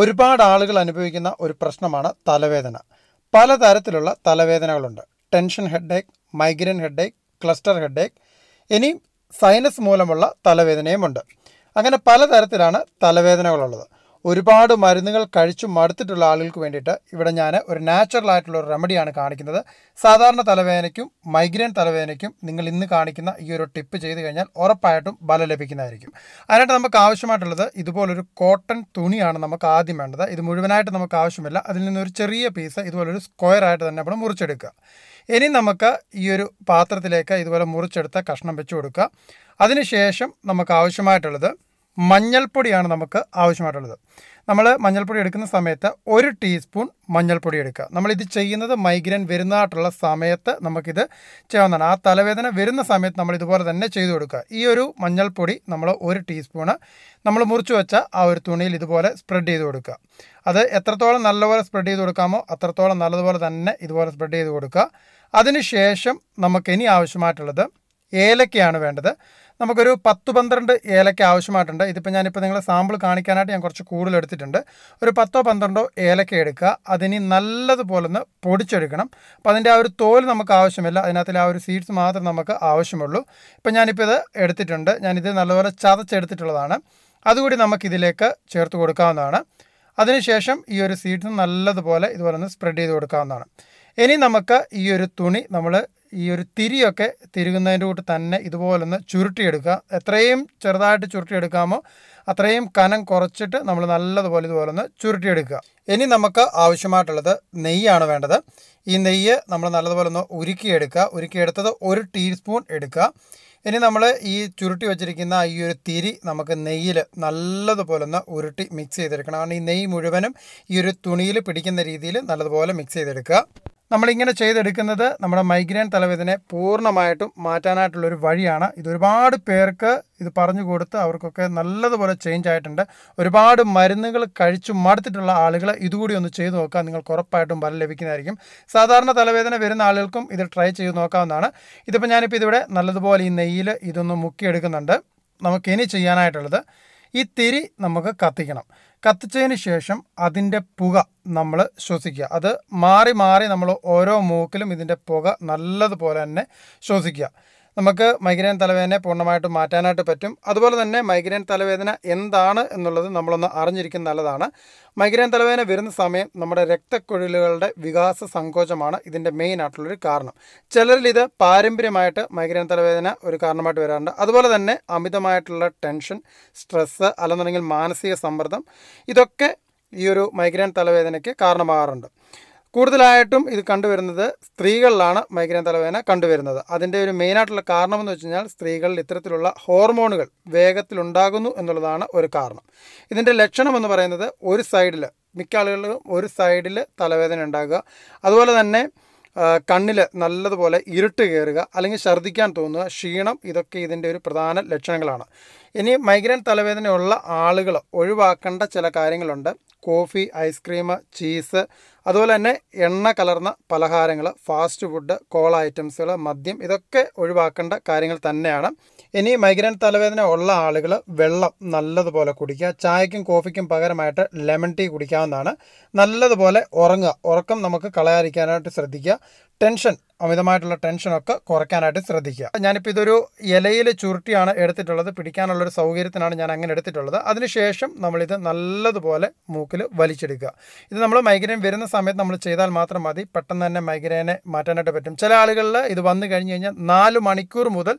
ഒരുപാട് ആളുകൾ അനുഭവിക്കുന്ന ഒരു പ്രശ്നമാണ് തലവേദന പലതരത്തിലുള്ള തലവേദനകളുണ്ട് tension headache migraine headache cluster headache ഇനി സൈനസ് മൂലമുള്ള തലവേദനയുമുണ്ട് അങ്ങനെ പലതരത്തിലാണ് തലവേദനകളുള്ളത് ഒരുപാട് മരുന്നുകൾ കഴിച്ചു മടുത്തിട്ടുള്ള ആളുകൾക്ക് വേണ്ടിയിട്ട് ഇവിടെ ഞാൻ ഒരു നാച്ചുറൽ ആയിട്ടുള്ള ഒരു റെമഡിയാണ് കാണിക്കുന്നത് സാധാരണ തലവേദനയ്ക്കും മൈഗ്രെയിൻ തലവേദനയ്ക്കും നിങ്ങൾ ഇന്ന് കാണിക്കുന്ന ഈ ഒരു ടിപ്പ് ചെയ്ത് കഴിഞ്ഞാൽ ഉറപ്പായിട്ടും ബലം ലഭിക്കുന്നതായിരിക്കും അതിനായിട്ട് നമുക്ക് ആവശ്യമായിട്ടുള്ളത് ഇതുപോലൊരു കോട്ടൺ തുണിയാണ് നമുക്ക് ആദ്യം വേണ്ടത് ഇത് മുഴുവനായിട്ട് നമുക്ക് ആവശ്യമില്ല അതിൽ നിന്നൊരു ചെറിയ പീസ് ഇതുപോലൊരു സ്ക്വയറായിട്ട് തന്നെ നമ്മൾ മുറിച്ചെടുക്കുക ഇനി നമുക്ക് ഈ ഒരു പാത്രത്തിലേക്ക് ഇതുപോലെ മുറിച്ചെടുത്ത കഷ്ണം വെച്ച് കൊടുക്കുക അതിനുശേഷം നമുക്ക് ആവശ്യമായിട്ടുള്ളത് മഞ്ഞൾപ്പൊടിയാണ് നമുക്ക് ആവശ്യമായിട്ടുള്ളത് നമ്മൾ മഞ്ഞൾപ്പൊടി എടുക്കുന്ന സമയത്ത് ഒരു ടീസ്പൂൺ മഞ്ഞൾപ്പൊടി എടുക്കുക നമ്മളിത് ചെയ്യുന്നത് മൈഗ്രെയിൻ വരുന്നതായിട്ടുള്ള സമയത്ത് നമുക്കിത് ചെയ്യാവുന്നതാണ് ആ തലവേദന വരുന്ന സമയത്ത് നമ്മൾ ഇതുപോലെ തന്നെ ചെയ്തു കൊടുക്കുക ഈ ഒരു മഞ്ഞൾപ്പൊടി നമ്മൾ ഒരു ടീസ്പൂണ് നമ്മൾ മുറിച്ചു വെച്ച ആ ഒരു തുണിയിൽ ഇതുപോലെ സ്പ്രെഡ് ചെയ്ത് കൊടുക്കുക അത് എത്രത്തോളം നല്ലപോലെ സ്പ്രെഡ് ചെയ്ത് കൊടുക്കാമോ അത്രത്തോളം നല്ലതുപോലെ തന്നെ ഇതുപോലെ സ്പ്രെഡ് ചെയ്ത് കൊടുക്കുക അതിനുശേഷം നമുക്കിനി ആവശ്യമായിട്ടുള്ളത് ഏലക്കയാണ് വേണ്ടത് നമുക്കൊരു പത്ത് പന്ത്രണ്ട് ഏലക്ക ആവശ്യമായിട്ടുണ്ട് ഇതിപ്പോൾ ഞാനിപ്പോൾ നിങ്ങളെ സാമ്പിൾ കാണിക്കാനായിട്ട് ഞാൻ കുറച്ച് കൂടുതൽ എടുത്തിട്ടുണ്ട് ഒരു പത്തോ പന്ത്രണ്ടോ ഏലക്ക എടുക്കുക അതിന് നല്ലതുപോലെ ഒന്ന് പൊടിച്ചെടുക്കണം അപ്പോൾ അതിൻ്റെ ആ ഒരു തോൽ നമുക്ക് ആവശ്യമില്ല അതിനകത്തിൽ ആ ഒരു സീഡ്സ് മാത്രം നമുക്ക് ആവശ്യമുള്ളൂ ഇപ്പം ഞാനിപ്പോൾ ഇത് എടുത്തിട്ടുണ്ട് ഞാനിത് നല്ലപോലെ ചതച്ചെടുത്തിട്ടുള്ളതാണ് അതുകൂടി നമുക്കിതിലേക്ക് ചേർത്ത് കൊടുക്കാവുന്നതാണ് അതിനുശേഷം ഈ ഒരു സീഡ്സ് നല്ലതുപോലെ ഇതുപോലെ ഒന്ന് സ്പ്രെഡ് ചെയ്ത് കൊടുക്കാവുന്നതാണ് ഇനി നമുക്ക് ഈ ഒരു തുണി നമ്മൾ ഈ ഒരു തിരിയൊക്കെ തിരുകുന്നതിൻ്റെ കൂട്ട് തന്നെ ഇതുപോലൊന്ന് ചുരുട്ടിയെടുക്കുക എത്രയും ചെറുതായിട്ട് ചുരുട്ടിയെടുക്കാമോ അത്രയും കനം കുറച്ചിട്ട് നമ്മൾ നല്ലതുപോലെ ഇതുപോലൊന്ന് ചുരുട്ടിയെടുക്കുക ഇനി നമുക്ക് ആവശ്യമായിട്ടുള്ളത് നെയ്യാണ് വേണ്ടത് ഈ നെയ്യ് നമ്മൾ നല്ലതുപോലെ ഒന്ന് ഉരുക്കിയെടുക്കുക ഉരുക്കിയെടുത്തത് ഒരു ടീസ്പൂൺ എടുക്കുക ഇനി നമ്മൾ ഈ ചുരുട്ടി വെച്ചിരിക്കുന്ന ഈ ഒരു തിരി നമുക്ക് നെയ്യിൽ നല്ലതുപോലെ ഒന്ന് ഉരുട്ടി മിക്സ് ചെയ്തെടുക്കണം കാരണം ഈ നെയ്യ് മുഴുവനും ഈ ഒരു തുണിയിൽ പിടിക്കുന്ന രീതിയിൽ നല്ലതുപോലെ മിക്സ് ചെയ്തെടുക്കുക നമ്മളിങ്ങനെ ചെയ്തെടുക്കുന്നത് നമ്മുടെ മൈഗ്രെയിൻ തലവേദനയെ പൂർണ്ണമായിട്ടും മാറ്റാനായിട്ടുള്ളൊരു വഴിയാണ് ഇത് ഒരുപാട് പേർക്ക് ഇത് പറഞ്ഞു കൊടുത്ത് അവർക്കൊക്കെ നല്ലതുപോലെ ചേഞ്ച് ആയിട്ടുണ്ട് ഒരുപാട് മരുന്നുകൾ കഴിച്ചു മടുത്തിട്ടുള്ള ആളുകൾ ഇതുകൂടി ഒന്ന് ചെയ്തു നോക്കുക നിങ്ങൾക്ക് ഉറപ്പായിട്ടും ഫലം ലഭിക്കുന്നതായിരിക്കും സാധാരണ തലവേദന വരുന്ന ആളുകൾക്കും ഇത് ട്രൈ ചെയ്ത് നോക്കാവുന്നതാണ് ഇതിപ്പോൾ ഞാനിപ്പോൾ ഇതിവിടെ നല്ലതുപോലെ ഈ നെയ്യിൽ ഇതൊന്ന് മുക്കിയെടുക്കുന്നുണ്ട് നമുക്കിനി ചെയ്യാനായിട്ടുള്ളത് ഈ തിരി നമുക്ക് കത്തിക്കണം കത്തിച്ചതിന് ശേഷം അതിൻ്റെ പുക നമ്മൾ ശ്വസിക്കുക അത് മാറി മാറി നമ്മൾ ഓരോ മൂക്കിലും ഇതിൻ്റെ പുക നല്ലതുപോലെ തന്നെ ശ്വസിക്കുക നമുക്ക് മൈഗ്രൈൻ തലവേദനയെ പൂർണ്ണമായിട്ട് മാറ്റാനായിട്ട് പറ്റും അതുപോലെ തന്നെ മൈഗ്രൈൻ തലവേദന എന്താണ് എന്നുള്ളത് നമ്മളൊന്ന് അറിഞ്ഞിരിക്കുന്ന നല്ലതാണ് മൈഗ്രൈൻ തലവേദന വരുന്ന സമയം നമ്മുടെ രക്തക്കുഴലുകളുടെ വികാസ സങ്കോചമാണ് ഇതിൻ്റെ മെയിൻ ആയിട്ടുള്ളൊരു കാരണം ചിലരിൽ ഇത് പാരമ്പര്യമായിട്ട് മൈഗ്രൈൻ തലവേദന ഒരു കാരണമായിട്ട് വരാറുണ്ട് അതുപോലെ തന്നെ അമിതമായിട്ടുള്ള ടെൻഷൻ സ്ട്രെസ്സ് അല്ലെന്നുണ്ടെങ്കിൽ മാനസിക സമ്മർദ്ദം ഇതൊക്കെ ഈ ഒരു മൈഗ്രൈൻ തലവേദനയ്ക്ക് കാരണമാകാറുണ്ട് കൂടുതലായിട്ടും ഇത് കണ്ടുവരുന്നത് സ്ത്രീകളിലാണ് മൈഗ്രൈൻ തലവേദന കണ്ടുവരുന്നത് അതിൻ്റെ ഒരു മെയിനായിട്ടുള്ള കാരണം എന്ന് വെച്ച് കഴിഞ്ഞാൽ സ്ത്രീകളിൽ ഇത്തരത്തിലുള്ള ഹോർമോണുകൾ വേഗത്തിലുണ്ടാകുന്നു എന്നുള്ളതാണ് ഒരു കാരണം ഇതിൻ്റെ ലക്ഷണം എന്ന് പറയുന്നത് ഒരു സൈഡിൽ മിക്ക ആളുകളിലും ഒരു സൈഡിൽ തലവേദന ഉണ്ടാകുക അതുപോലെ തന്നെ കണ്ണിൽ നല്ലതുപോലെ ഇരുട്ട് കയറുക അല്ലെങ്കിൽ ഛർദ്ദിക്കാൻ തോന്നുക ക്ഷീണം ഇതൊക്കെ ഇതിൻ്റെ ഒരു പ്രധാന ലക്ഷണങ്ങളാണ് ഇനി മൈഗ്രെയിൻ തലവേദനയുള്ള ആളുകൾ ഒഴിവാക്കേണ്ട ചില കാര്യങ്ങളുണ്ട് കോഫി ഐസ്ക്രീം ചീസ് അതുപോലെ തന്നെ എണ്ണ കലർന്ന പലഹാരങ്ങൾ ഫാസ്റ്റ് ഫുഡ് കോൾ ഐറ്റംസുകൾ മദ്യം ഇതൊക്കെ ഒഴിവാക്കേണ്ട കാര്യങ്ങൾ തന്നെയാണ് ഇനി മൈഗ്രെയിൻ തലവേദന ഉള്ള ആളുകൾ വെള്ളം നല്ലതുപോലെ കുടിക്കുക ചായക്കും കോഫിക്കും പകരമായിട്ട് ലെമൺ ടീ കുടിക്കാവുന്നതാണ് നല്ലതുപോലെ ഉറങ്ങുക ഉറക്കം നമുക്ക് കളയാതിരിക്കാനായിട്ട് ശ്രദ്ധിക്കുക ടെൻഷൻ അമിതമായിട്ടുള്ള ടെൻഷനൊക്കെ കുറയ്ക്കാനായിട്ട് ശ്രദ്ധിക്കുക ഞാനിപ്പോൾ ഇതൊരു ഇലയിൽ ചുരുട്ടിയാണ് എടുത്തിട്ടുള്ളത് പിടിക്കാനുള്ളൊരു സൗകര്യത്തിനാണ് ഞാൻ അങ്ങനെ എടുത്തിട്ടുള്ളത് അതിനുശേഷം നമ്മളിത് നല്ലതുപോലെ മൂക്കിൽ വലിച്ചെടുക്കുക ഇത് നമ്മൾ മൈഗ്രൈൻ വരുന്ന സമയത്ത് നമ്മൾ ചെയ്താൽ മാത്രം മതി പെട്ടെന്ന് തന്നെ മൈഗ്രൈനെ മാറ്റാനായിട്ട് പറ്റും ചില ആളുകളിൽ ഇത് വന്നു കഴിഞ്ഞ് കഴിഞ്ഞാൽ നാല് മണിക്കൂർ മുതൽ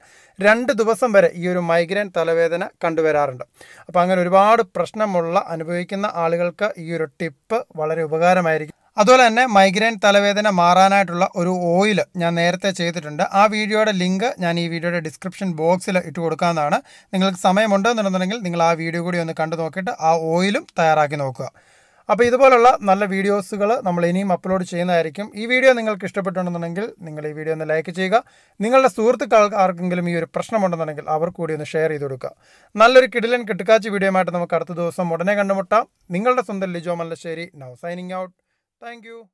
രണ്ട് ദിവസം വരെ ഈ ഒരു മൈഗ്രൈൻ തലവേദന കണ്ടുവരാറുണ്ട് അപ്പോൾ അങ്ങനെ ഒരുപാട് പ്രശ്നമുള്ള അനുഭവിക്കുന്ന ആളുകൾക്ക് ഈ ഒരു ടിപ്പ് വളരെ ഉപകാരമായിരിക്കും അതുപോലെ തന്നെ മൈഗ്രെയിൻ തലവേദന മാറാനായിട്ടുള്ള ഒരു ഓയിൽ ഞാൻ നേരത്തെ ചെയ്തിട്ടുണ്ട് ആ വീഡിയോയുടെ ലിങ്ക് ഞാൻ ഈ വീഡിയോയുടെ ഡിസ്ക്രിപ്ഷൻ ബോക്സിൽ ഇട്ട് കൊടുക്കാവുന്നതാണ് നിങ്ങൾക്ക് സമയമുണ്ടോ നിങ്ങൾ ആ വീഡിയോ കൂടി ഒന്ന് കണ്ടു നോക്കിയിട്ട് ആ ഓയിലും തയ്യാറാക്കി നോക്കുക അപ്പോൾ ഇതുപോലുള്ള നല്ല വീഡിയോസുകൾ നമ്മൾ ഇനിയും അപ്ലോഡ് ചെയ്യുന്നതായിരിക്കും ഈ വീഡിയോ നിങ്ങൾക്ക് ഇഷ്ടപ്പെട്ടുണ്ടെന്നുണ്ടെങ്കിൽ നിങ്ങൾ ഈ വീഡിയോ ഒന്ന് ലൈക്ക് ചെയ്യുക നിങ്ങളുടെ സുഹൃത്തുക്കൾ ആർക്കെങ്കിലും ഈ ഒരു പ്രശ്നമുണ്ടെന്നുണ്ടെങ്കിൽ അവർ കൂടി ഒന്ന് ഷെയർ ചെയ്ത് കൊടുക്കുക നല്ലൊരു കിടിലൻ കിട്ടുക്കാച്ചി വീഡിയോ നമുക്ക് അടുത്ത ദിവസം ഉടനെ കണ്ടുമുട്ടാം നിങ്ങളുടെ സ്വന്തം Lijo Mallassery now signing out Thank you.